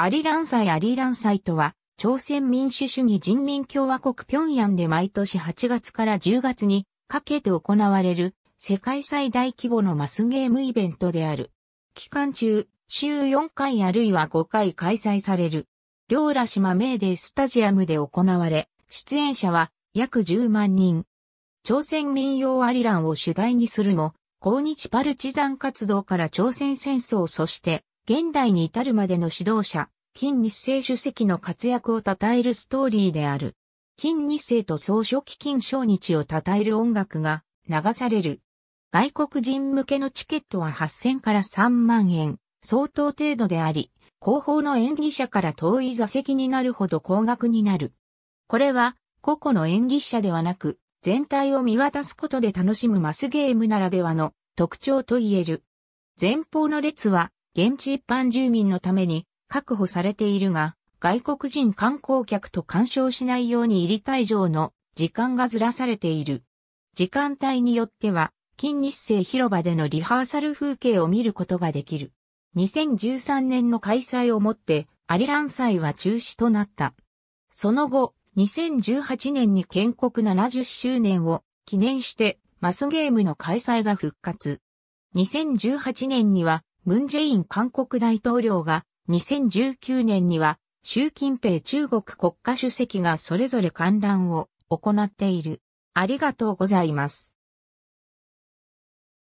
アリラン祭アリラン祭とは、朝鮮民主主義人民共和国平壌で毎年8月から10月にかけて行われる世界最大規模のマスゲームイベントである。期間中、週4回あるいは5回開催される。両ら島名でスタジアムで行われ、出演者は約10万人。朝鮮民謡アリランを主題にするも、抗日パルチザン活動から朝鮮戦争そして現代に至るまでの指導者、金日成主席の活躍を称えるストーリーである。金日成と総書記金正日を称える音楽が流される。外国人向けのチケットは8000から3万円相当程度であり、後方の演技者から遠い座席になるほど高額になる。これは個々の演技者ではなく、全体を見渡すことで楽しむマスゲームならではの特徴と言える。前方の列は現地一般住民のために確保されているが、外国人観光客と干渉しないように入り退場の時間がずらされている。時間帯によっては、近日生広場でのリハーサル風景を見ることができる。2013年の開催をもって、アリラン祭は中止となった。その後、2018年に建国70周年を記念して、マスゲームの開催が復活。2018年には、ムンジェイン韓国大統領が2019年には、習近平中国国家主席がそれぞれ観覧を行っている。ありがとうございます。